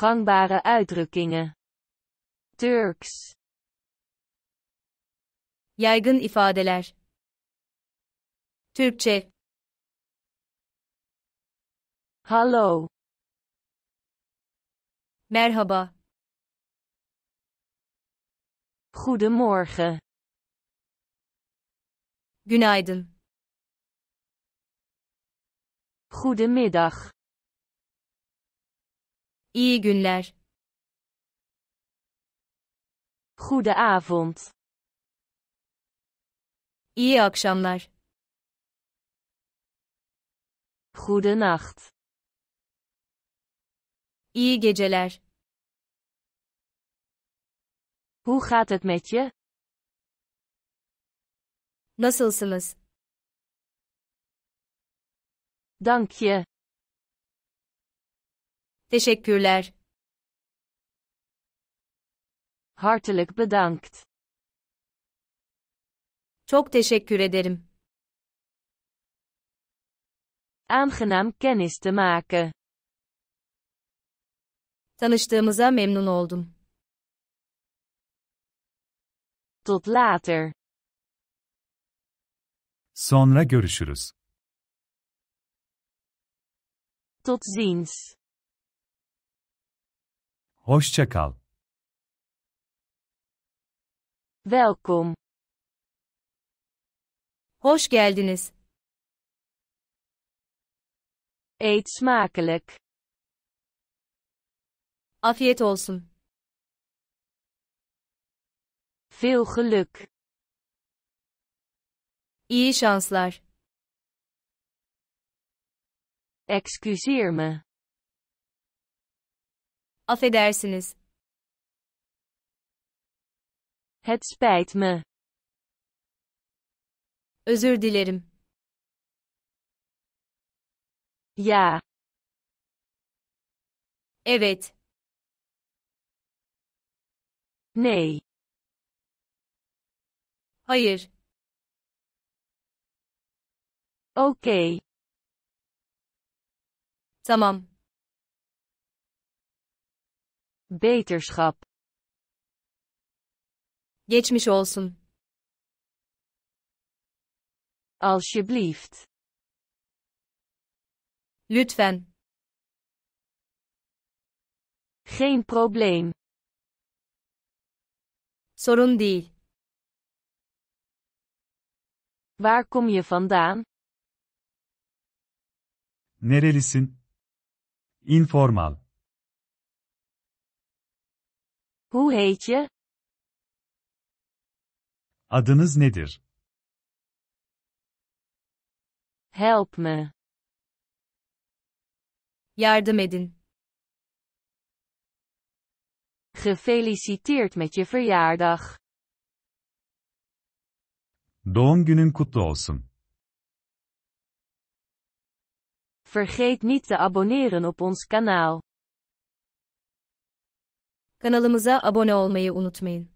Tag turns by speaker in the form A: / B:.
A: gangbare uitdrukkingen. Turks. Yaygın ifadeler. Türkçe. Hallo. Merhaba. Goedemorgen. Günaydın. Goedemiddag. İyi günler. avond. İyi akşamlar. nacht. İyi geceler. Hoe gaat het met je? Nasılsınız? Dank je. Teşekkürler. Hartelijk bedankt. Çok teşekkür ederim. Aangenaam kennis te maken. Tanıştığımıza memnun oldum. Tot later. Sonra görüşürüz. Tot ziens. Hoşça kal. Welkom. Hoş geldiniz. Eet smakelijk. Afiyet olsun. Veel geluk. İyi şanslar. Excuseer me. Affedersiniz. Het spijt me. Özür dilerim. Ja. Evet. Nee. Hayır. Okay. Tamam. Beterschap. Geçmiş olsun. Alsjeblieft. Lütfen. Geen probleem. Sorun değil. Waar kom je vandaan? Nerelisin? Informal. Hoe heet je? Adınız nedir? Help me. Yardım edin. Gefeliciteerd met je verjaardag. Doğum günün kutlu olsun. Vergeet niet te abonneren op ons kanaal. Kanalımıza abone olmayı unutmayın.